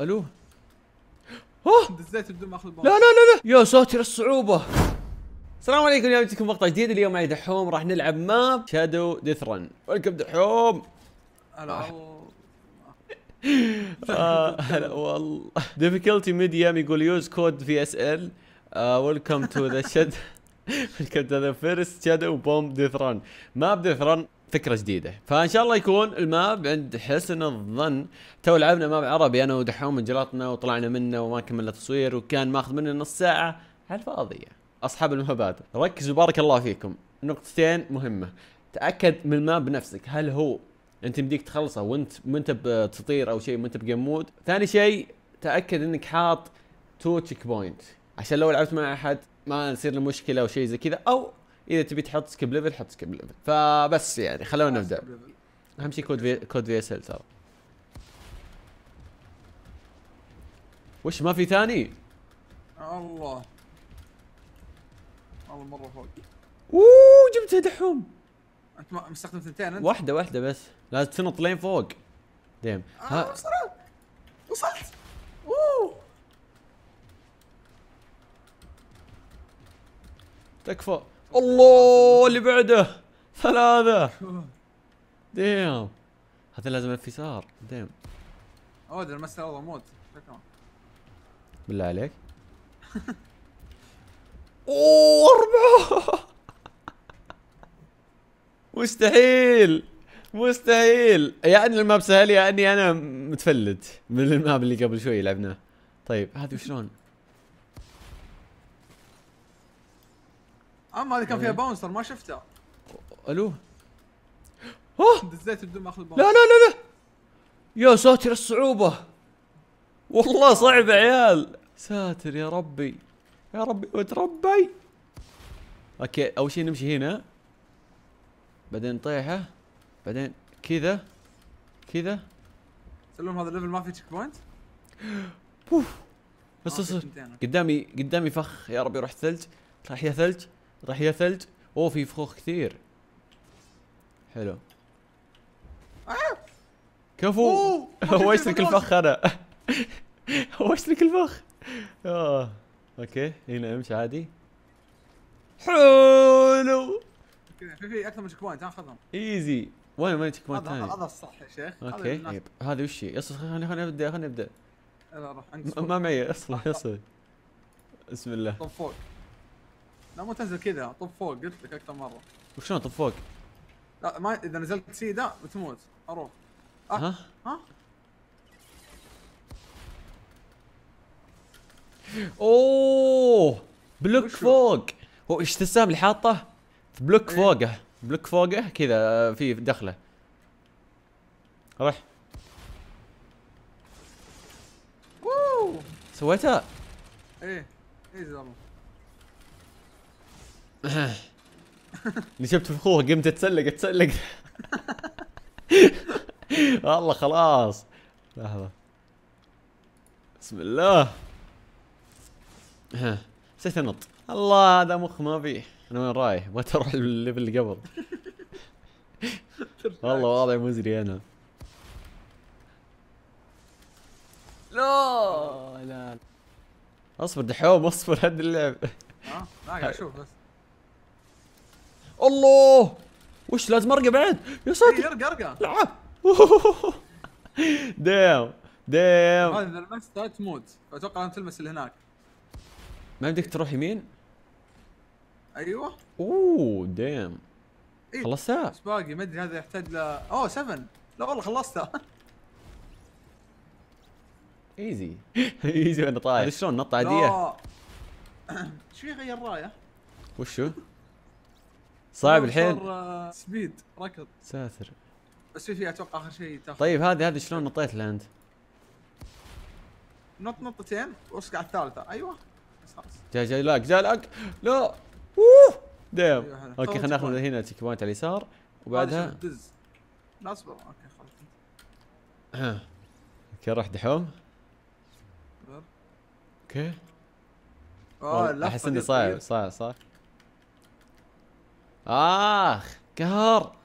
الو دزيت بدون ما اخذ لا لا لا لا يا ساتر الصعوبة السلام عليكم اليوم جبتكم مقطع جديد اليوم معي دحوم راح نلعب ماب شادو ديث رن ويلكم دحوم هلا آه. آه، هلا والله ديفيكولتي ميديم يقول يوز كود في اس ال ويلكم تو ذا شادو ويلكم تو ذا فيرست شادو بوم رن ماب ديث رن فكره جديده فان شاء الله يكون الماب عند حسن الظن تو لعبنا ماب عربي انا ودحوم انجلطنا جلطنا وطلعنا منه وما كملنا تصوير وكان ماخذ مننا نص ساعه على الفاضيه اصحاب المهبات ركزوا بارك الله فيكم نقطتين مهمه تاكد من الماب نفسك هل هو انت مديك تخلصه وانت ما انت بتطير او شيء ما انت بجيم مود ثاني شيء تاكد انك حاط تو تشيك بوينت عشان لو لعبت مع احد ما يصير له مشكله او شيء زي كذا او اذا تبي تحط سكيب ليفل حط سكيب ليفل فبس يعني خلونا نبدا اهم شيء كود في كود في اس ال ترى وش ما في ثاني؟ الله والله مره فوق اوه جبتها دحوم انت مستخدم ثنتين انت؟ واحدة واحدة بس لازم تنط لين فوق ديم آه، ها آه وصلت وصلت اوه تكفى الله اللي بعده ثلاثة ديم هذا لازم انفسار ديم اوه لمست والله موت شكرا بالله عليك اوه اربعة مستحيل مستحيل يعني الماب سهل يا اني انا متفلت من الماب اللي قبل شوي لعبناه طيب هذه شلون اما هذه كان فيها باونسر إيه. ما شفته الو اوه دزيت بدون ما اخذ باونسر لا لا لا لا يا ساتر الصعوبة والله صعب يا عيال ساتر يا ربي يا ربي وتربي اوكي اول شيء نمشي هنا بعدين طيحة بعدين كذا كذا سلم هذا الليفل ما في تشيك بوينت اوف بس قدامي قدامي فخ يا ربي روح ثلج راح يا ثلج راح يا ثلج اوه في فخوخ كثير حلو كفو هوشت لك الفخ انا هوشت لك الفخ اه اوكي هنا امشي عادي حلو في في اكثر من تشيك بوينت اخذهم ايزي وين وين تشيك بوينت ثاني؟ هذا الصح يا شيخ اوكي طيب هذا وش هي؟ خليني ابدا خليني ابدا خلينا نبدا ما معي اصلا اصلا بسم الله طب فوق لا مو تنزل كذا طب فوق قلت لك اكثر مره وشلون طب فوق؟ لا ما اذا نزلت سيدا بتموت اروح أه. ها؟ ها؟ اوه بلوك فوق هو ايش تسام اللي حاطه بلوك إيه؟ فوقه بلوك فوقه كذا آه، في دخله روح سويتها ايه ايه زلمه اللي شفت اخوه قمت اتسلق اتسلق والله خلاص لحظة بسم الله نسيت انط الله هذا مخ ما فيه انا وين رايح؟ ما اروح الليفل اللي قبل والله واضح مزري انا لا لا اصبر دحوم اصبر هد اللعب ها؟ لا اشوف بس الله وش لازم ارقى بعد يا ساتر ارقى إيه، ارقى لا ديم ديم هذا لمسته تموت اتوقع انت تلمس اللي هناك ما بدك تروح يمين؟ ايوه اوه دام إيه؟ خلصتها؟ بس باقي ما ادري هذا يحتاج ل اوه 7 لا والله خلصتها ايزي ايزي وانا طايح شلون نطه عاديه؟ ايش في غير رايه؟ وشو؟ صعب الحين آه، سبيد ركض ساتر بس في اتوقع اخر شيء تاخذ طيب هذه هذه شلون نطيت لها انت؟ نط نطتين واصقع الثالثه ايوه جا جا جاي جاي لاك جاي لاك لا اوه ديم أيوة اوكي خلينا ناخذ هنا تشيك بوينت على اليسار وبعدها دز اصبر اوكي خلاص اوكي روح دحوم اوكي اوه احس اني صعب صعب صاير اخ قهر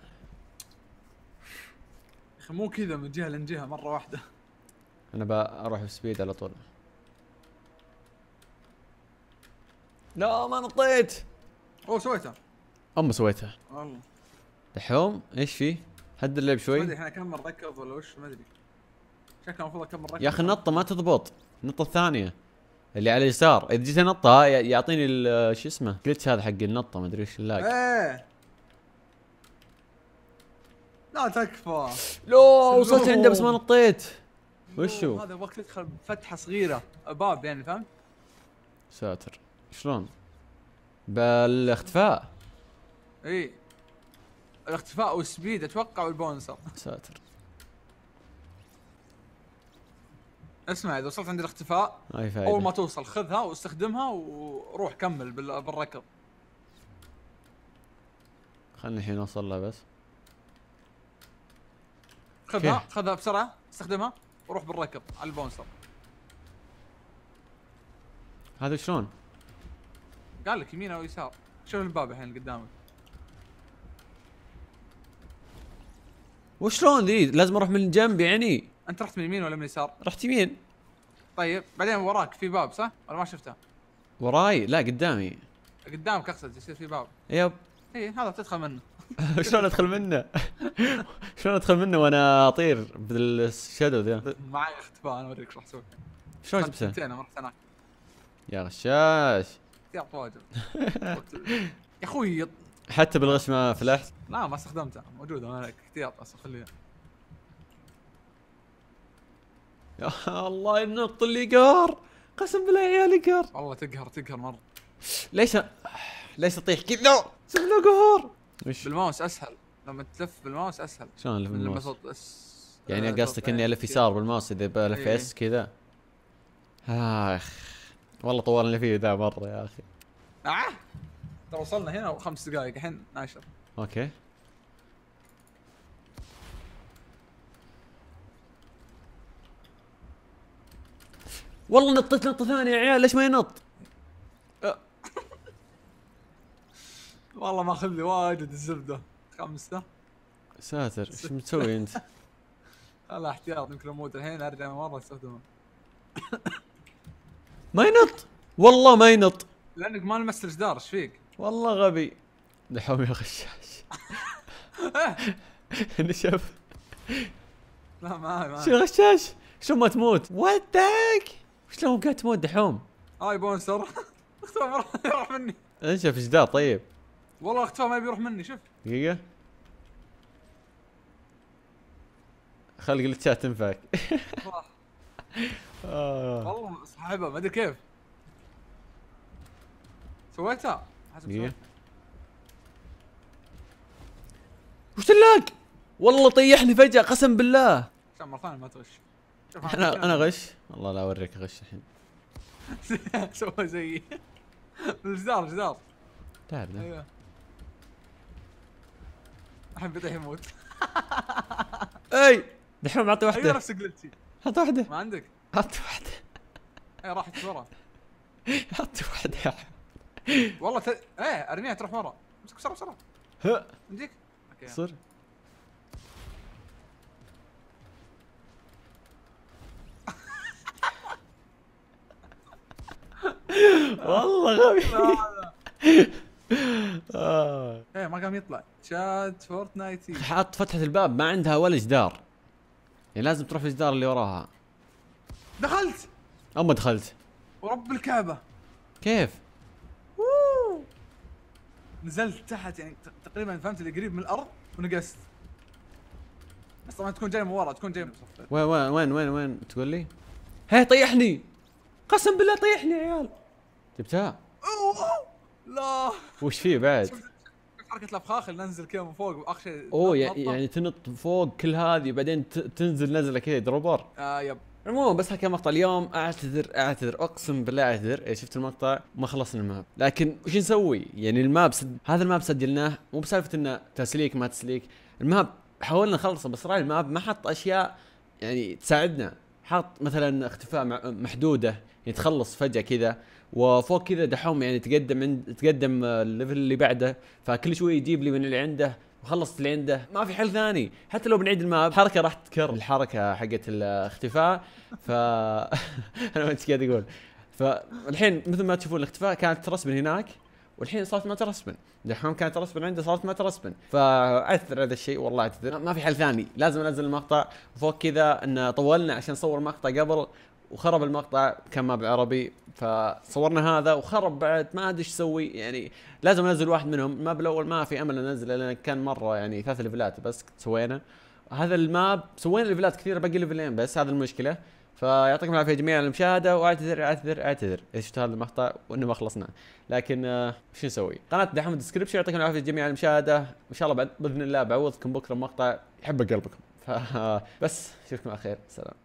اخي مو كذا من جهه لجهه مره واحده انا بروح بسبيد على طول لا ما نطيت اوه سويتها اما سويتها والله دحوم ايش في؟ هد اللعب شوي ما ادري احنا كم ركض ولا وش ما ادري شكله المفروض اكمل ركض يا اخي النطه ما تضبط النطه الثانيه اللي على اليسار اذا جيت انطها يعطيني شو اسمه جلتش هذا حق النطه ما ادري ايش اللاج ايه لا تكفى لو وصلت عنده بس ما نطيت وشو هذا وقت تدخل فتحه صغيره باب يعني فهمت ساتر شلون بالاختفاء اي الاختفاء والسبيد اتوقع والبونصر ساتر اسمع اذا وصلت عند الاختفاء أي فايدة. اول ما توصل خذها واستخدمها وروح كمل بالركض خلني الحين اوصل لها بس خذها كي. خذها بسرعه استخدمها وروح بالركض على البونسر هذا شلون؟ قال لك يمين او يسار شوف الباب الحين قدامك وشلون ذي؟ لازم اروح من الجنب يعني انت رحت من اليمين ولا من اليسار؟ رحت يمين طيب بعدين وراك في باب صح؟ ولا ما شفته؟ وراي لا قدامي قدامك اقصد يصير في باب يب اي هذا بتدخل منه شلون ادخل منه؟ شلون ادخل منه وانا اطير بالشادو ذا؟ معي اختفاء انا اوريك شو راح اسوي شلون طيب، جبته؟ انا رحت هناك يا غشاش يا طواجب يا اخوي حتى بالغش ما فلحت؟ لا ما استخدمته موجود هناك احتياط اصلا خليه يا الله النقط اللي قهر قسم بالله يا عيالي قهر والله تقهر تقهر مره ليش ليش تطيح كذا؟ سمنا قهر بالماوس اسهل لما تلف بالماوس اسهل شلون الف بالماوس؟ يعني آه، قصدك اني الف يسار بالماوس اذا بالف إيه، إيه. اس كذا اخ والله طولنا فيه ذا مره يا اخي اه ترى وصلنا هنا خمس دقائق الحين 12 اوكي والله نطيت نطه ثانيه يا عيال ليش ما ينط؟ والله ماخذ لي واجد الزبده خمسه ساتر ايش متسوي انت؟ لا احتياط يمكن اموت الحين ارجع مره استخدمه ما ينط والله ما ينط لانك ما لمست الجدار ايش فيك؟ والله غبي لحوم يا غشاش نشف لا ما ما شو غشاش شو ما تموت وات ذا شلون قاعد تموت دحوم؟ هاي بونسر اختفى يروح مني انشف ايش ذا طيب والله اختفى ما يبي يروح مني شوف دقيقة خلي جلتشات تنفعك آه. والله صاحبها ما ادري كيف سويتها حسب وش اللاج؟ والله طيحني فجأة قسم بالله. مرة ثانية ما تغش. انا انا غش والله لا اوريك غش الحين سوى زيي الجدار جدار تعال ايوه الحين بدا يموت اي دحين معطي واحده ايوه نفس جلتي حط واحده ما عندك حط واحده اي راحت ورا حط واحده يا والله ايه ارميها تروح ورا امسك بسرعه بسرعه ها عندك؟ اوكي صر والله غبي آه. ايه ما قام يطلع شات فورتنايت حاط فتحه الباب ما عندها ولا جدار يعني لازم تروح الجدار اللي وراها دخلت اما دخلت ورب الكعبه كيف؟ نزلت تحت يعني تقريبا فهمت اللي قريب من الارض ونقست بس طبعا تكون جاي من ورا تكون جاي من وين وين وين وين تقول لي؟ هي طيحني قسم بالله طيحني يا عيال جبتها أوه. لا وش فيه بعد؟ حركه الافخاخ اللي ننزل كذا من فوق واخر شيء اوه يعني تنط فوق كل هذه وبعدين تنزل نزله كذا دروبر اه يب المهم بس هكذا مقطع اليوم اعتذر اعتذر اقسم بالله اعتذر إيه، شفت المقطع ما خلصنا الماب لكن وش نسوي يعني الماب سد... هذا الماب سجلناه مو بسالفه انه تسليك ما تسليك الماب حاولنا نخلصه بس راي الماب ما حط اشياء يعني تساعدنا حاط مثلا اختفاء محدوده يعني تخلص فجاه كذا وفوق كذا دحوم يعني تقدم عند تقدم الليفل اللي بعده فكل شوي يجيب لي من اللي عنده وخلصت اللي عنده ما في حل ثاني حتى لو بنعيد الماب حركه راح تكرر الحركه حقت الاختفاء ف انا ما قاعد اقول فالحين مثل ما تشوفون الاختفاء كانت رسم هناك والحين صارت ما ترسبن دحوم كانت ترسبن عندي صارت ما ترسبن فاثر هذا الشيء والله اعتذر ما في حل ثاني لازم انزل المقطع فوق كذا ان طولنا عشان نصور مقطع قبل وخرب المقطع كان ما بالعربي فصورنا هذا وخرب بعد ما ادري ايش اسوي يعني لازم انزل واحد منهم الماب الاول ما في امل انزله لان كان مره يعني ثلاث ليفلات بس سوينا هذا الماب سوينا ليفلات كثيره باقي ليفلين بس هذا المشكله فيعطيكم العافيه جميعا على المشاهده واعتذر اعتذر اعتذر اذا شفت هذا المقطع وانه ما خلصنا لكن آه شو نسوي قناه دحم الديسكربشن يعطيكم العافيه جميعا على المشاهده ان شاء الله بعد باذن الله بعوضكم بكره مقطع يحب قلبكم فبس آه، اشوفكم على خير سلام